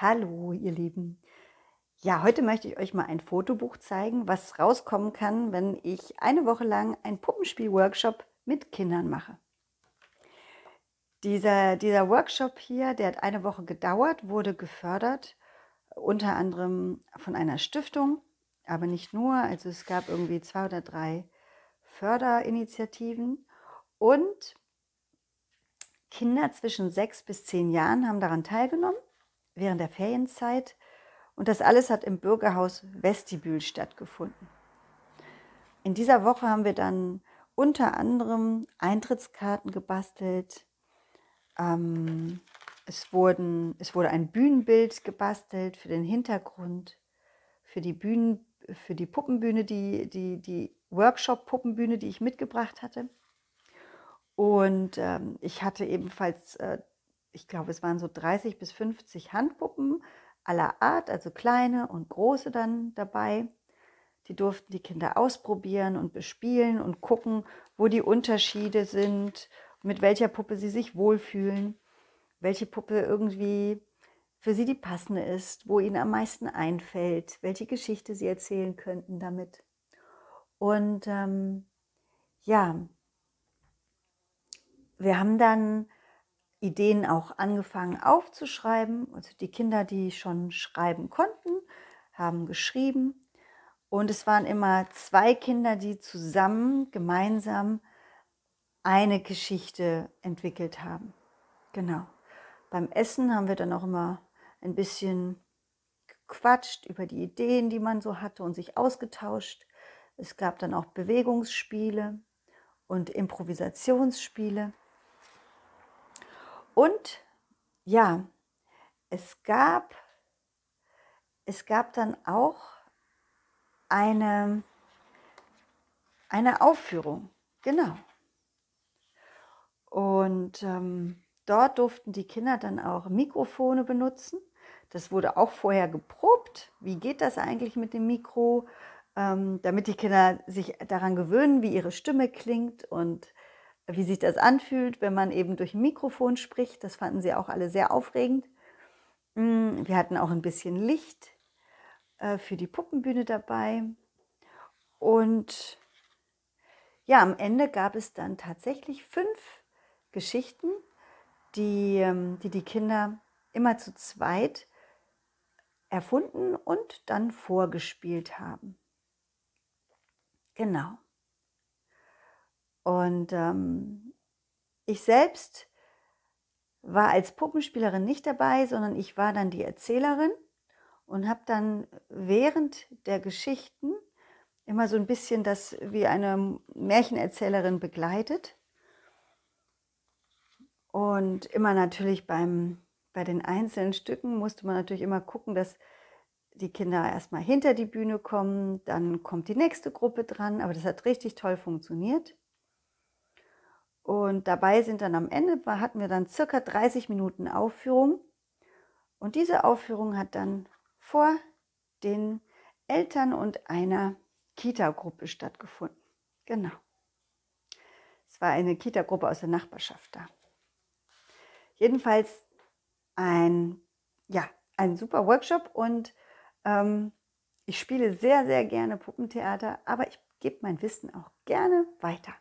Hallo, ihr Lieben. Ja, heute möchte ich euch mal ein Fotobuch zeigen, was rauskommen kann, wenn ich eine Woche lang einen Puppenspiel-Workshop mit Kindern mache. Dieser, dieser Workshop hier, der hat eine Woche gedauert, wurde gefördert, unter anderem von einer Stiftung, aber nicht nur. Also es gab irgendwie zwei oder drei Förderinitiativen und Kinder zwischen sechs bis zehn Jahren haben daran teilgenommen während der Ferienzeit. Und das alles hat im Bürgerhaus Vestibül stattgefunden. In dieser Woche haben wir dann unter anderem Eintrittskarten gebastelt. Ähm, es, wurden, es wurde ein Bühnenbild gebastelt für den Hintergrund, für die, Bühnen, für die Puppenbühne, die, die, die Workshop-Puppenbühne, die ich mitgebracht hatte. Und ähm, ich hatte ebenfalls äh, ich glaube, es waren so 30 bis 50 Handpuppen aller Art, also kleine und große dann dabei. Die durften die Kinder ausprobieren und bespielen und gucken, wo die Unterschiede sind, mit welcher Puppe sie sich wohlfühlen, welche Puppe irgendwie für sie die passende ist, wo ihnen am meisten einfällt, welche Geschichte sie erzählen könnten damit. Und ähm, ja, wir haben dann Ideen auch angefangen aufzuschreiben. Also die Kinder, die schon schreiben konnten, haben geschrieben. Und es waren immer zwei Kinder, die zusammen, gemeinsam eine Geschichte entwickelt haben. Genau. Beim Essen haben wir dann auch immer ein bisschen gequatscht über die Ideen, die man so hatte und sich ausgetauscht. Es gab dann auch Bewegungsspiele und Improvisationsspiele. Und ja, es gab, es gab dann auch eine, eine Aufführung, genau. Und ähm, dort durften die Kinder dann auch Mikrofone benutzen. Das wurde auch vorher geprobt. Wie geht das eigentlich mit dem Mikro? Ähm, damit die Kinder sich daran gewöhnen, wie ihre Stimme klingt und wie sich das anfühlt, wenn man eben durch ein Mikrofon spricht. Das fanden sie auch alle sehr aufregend. Mm, wir hatten auch ein bisschen Licht äh, für die Puppenbühne dabei. Und ja, am Ende gab es dann tatsächlich fünf Geschichten, die ähm, die, die Kinder immer zu zweit erfunden und dann vorgespielt haben. Genau. Und ähm, ich selbst war als Puppenspielerin nicht dabei, sondern ich war dann die Erzählerin und habe dann während der Geschichten immer so ein bisschen das wie eine Märchenerzählerin begleitet und immer natürlich beim bei den einzelnen Stücken musste man natürlich immer gucken, dass die Kinder erstmal hinter die Bühne kommen, dann kommt die nächste Gruppe dran, aber das hat richtig toll funktioniert. Und dabei sind dann am Ende, hatten wir dann circa 30 Minuten Aufführung. Und diese Aufführung hat dann vor den Eltern und einer Kita-Gruppe stattgefunden. Genau. Es war eine Kita-Gruppe aus der Nachbarschaft da. Jedenfalls ein, ja, ein super Workshop und ähm, ich spiele sehr, sehr gerne Puppentheater, aber ich gebe mein Wissen auch gerne weiter.